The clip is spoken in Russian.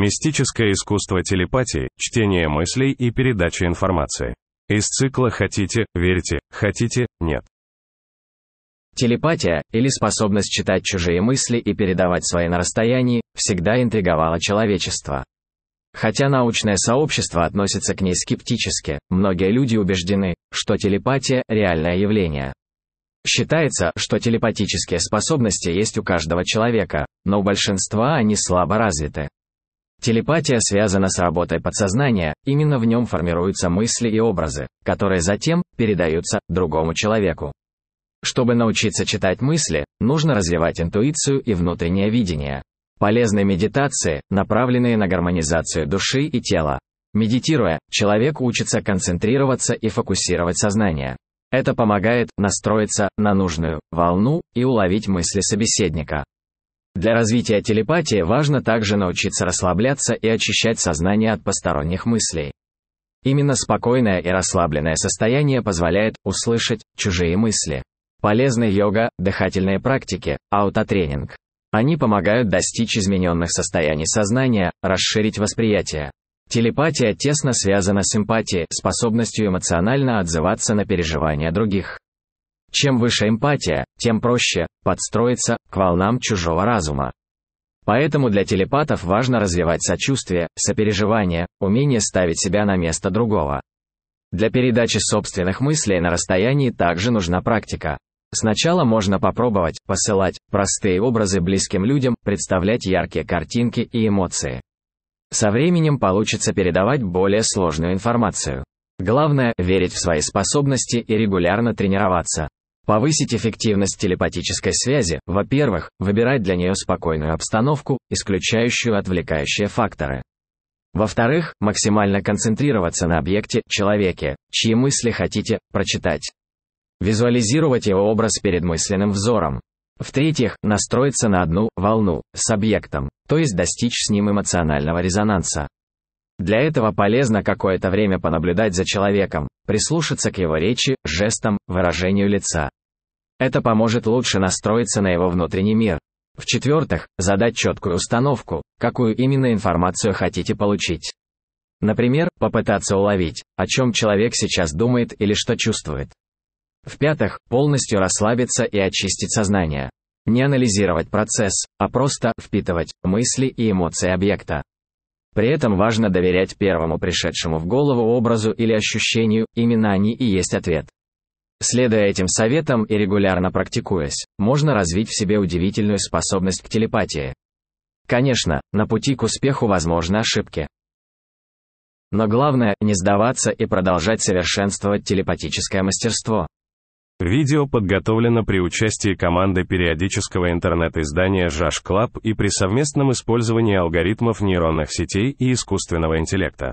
Мистическое искусство телепатии, чтение мыслей и передача информации. Из цикла «Хотите, верьте, хотите, нет». Телепатия, или способность читать чужие мысли и передавать свои на расстоянии, всегда интриговала человечество. Хотя научное сообщество относится к ней скептически, многие люди убеждены, что телепатия – реальное явление. Считается, что телепатические способности есть у каждого человека, но у большинства они слабо развиты. Телепатия связана с работой подсознания, именно в нем формируются мысли и образы, которые затем передаются другому человеку. Чтобы научиться читать мысли, нужно развивать интуицию и внутреннее видение. Полезны медитации, направленные на гармонизацию души и тела. Медитируя, человек учится концентрироваться и фокусировать сознание. Это помогает настроиться на нужную волну и уловить мысли собеседника. Для развития телепатии важно также научиться расслабляться и очищать сознание от посторонних мыслей. Именно спокойное и расслабленное состояние позволяет услышать чужие мысли. Полезны йога, дыхательные практики, аутотренинг. Они помогают достичь измененных состояний сознания, расширить восприятие. Телепатия тесно связана с эмпатией, способностью эмоционально отзываться на переживания других. Чем выше эмпатия, тем проще подстроиться к волнам чужого разума. Поэтому для телепатов важно развивать сочувствие, сопереживание, умение ставить себя на место другого. Для передачи собственных мыслей на расстоянии также нужна практика. Сначала можно попробовать посылать простые образы близким людям, представлять яркие картинки и эмоции. Со временем получится передавать более сложную информацию. Главное – верить в свои способности и регулярно тренироваться. Повысить эффективность телепатической связи, во-первых, выбирать для нее спокойную обстановку, исключающую отвлекающие факторы. Во-вторых, максимально концентрироваться на объекте, человеке, чьи мысли хотите прочитать. Визуализировать его образ перед мысленным взором. В-третьих, настроиться на одну волну с объектом, то есть достичь с ним эмоционального резонанса. Для этого полезно какое-то время понаблюдать за человеком, прислушаться к его речи, жестам, выражению лица, это поможет лучше настроиться на его внутренний мир. В-четвертых, задать четкую установку, какую именно информацию хотите получить. Например, попытаться уловить, о чем человек сейчас думает или что чувствует. В-пятых, полностью расслабиться и очистить сознание. Не анализировать процесс, а просто впитывать мысли и эмоции объекта. При этом важно доверять первому пришедшему в голову образу или ощущению, именно они и есть ответ. Следуя этим советам и регулярно практикуясь, можно развить в себе удивительную способность к телепатии. Конечно, на пути к успеху возможны ошибки. Но главное – не сдаваться и продолжать совершенствовать телепатическое мастерство. Видео подготовлено при участии команды периодического интернет-издания Жаш Клаб и при совместном использовании алгоритмов нейронных сетей и искусственного интеллекта.